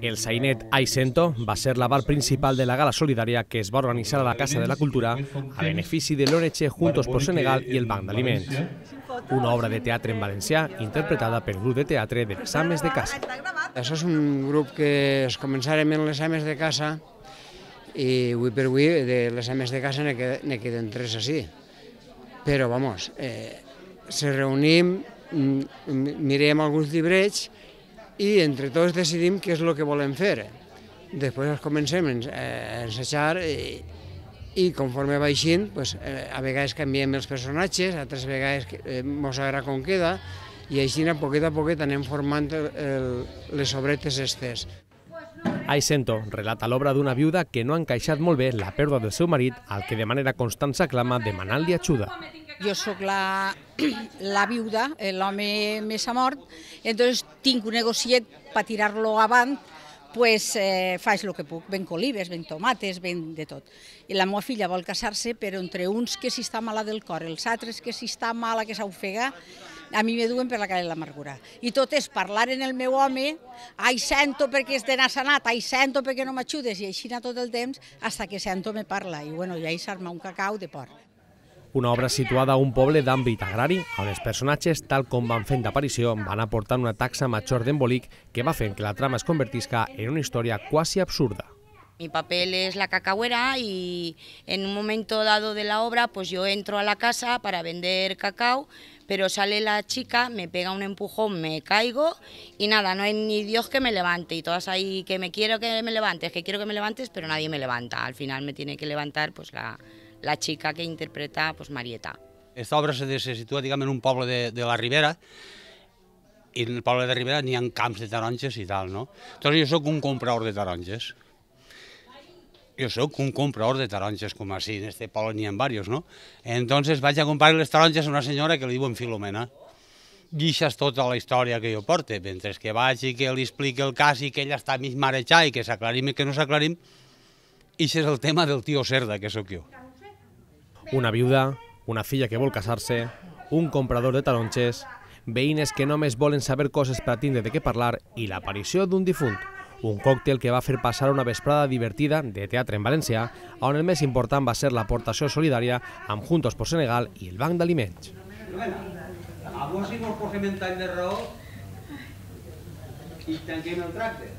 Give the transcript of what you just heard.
El Sainet Aisento va ser la bar principal de la gala solidària que es va organitzar a la Casa de la Cultura a benefici de l'ONG Juntos por Senegal i el Banc d'Aliments. Una obra de teatre en valencià interpretada pel grup de teatre de les Ames de Casa. Això és un grup que es començarem en les Ames de Casa i avui per avui de les Ames de Casa ne queden, queden tres així. Però, vamos, eh, se reunim, mm, mirem alguns llibrets i entre tots decidim què és el que volem fer. Després els comencem a ensajar i, i conforme va eixint, pues, eh, a vegades canviem els personatges, altres vegades eh, mos agrada com queda, i així a poquet a poquet anem formant el, les obretes estes. Aixento relata l'obra d'una viuda que no ha encaixat molt bé la pèrdua del seu marit, al que de manera constant s'aclama demanant-li ajuda jo sóc la, la viuda, eh, l'home més a mort, llavors tinc un negociet per tirar-lo avant, pues, eh, faig el que puc, ven colives, ven tomates, ven de tot. I la meva filla vol casar-se, però entre uns que està mala del cor, els altres que està mala, que s'ofega, a mi me duen per la cara de l'amargura. I tot és parlar en el meu home, ai, sento perquè és de sanat, ai, sento perquè no m'ajudes, i així anar tot el temps, hasta que sento me parla, i bueno, ja hi s'arma un cacau de porc. una obra situada a un poble d'àmbit agrari, a els personajes, tal como van fent d'aparició, van aportar una taxa de embolic que va fent que la trama se convertisca en una historia quasi absurda. Mi papel es la cacahuera y en un momento dado de la obra pues yo entro a la casa para vender cacao, pero sale la chica, me pega un empujón, me caigo y nada, no hay ni Dios que me levante y todas ahí que me quiero que me levantes, que quiero que me levantes, pero nadie me levanta. Al final me tiene que levantar pues la, la xica que interpreta pues, Marieta. Aquesta obra se, se situa diguem, en un poble de, de la Ribera, i en el poble de Ribera n'hi ha camps de taronges i tal, no? Llavors jo sóc un comprador de taronges. Jo sóc un comprador de taronges, com així, en este poble n'hi ha diversos, no? Entonces vaig a comprar les taronges a una senyora que li diuen Filomena Guixes tota la història que jo porte, mentre que vaig i que li expliqui el cas i que ella està mig marejada i que s'aclarim i que no s'aclarim, i això és el tema del tio Cerda, que sóc jo una viuda, una filla que vol casar-se, un comprador de taronxes, veïnes que només volen saber coses per tindre de què parlar i l'aparició d'un difunt, un còctel que va fer passar una vesprada divertida de teatre en València, on el més important va ser l'aportació solidària amb Juntos por Senegal i el Banc d'Aliments. Avui si vols posem en tall de raó i tanquem el tracte.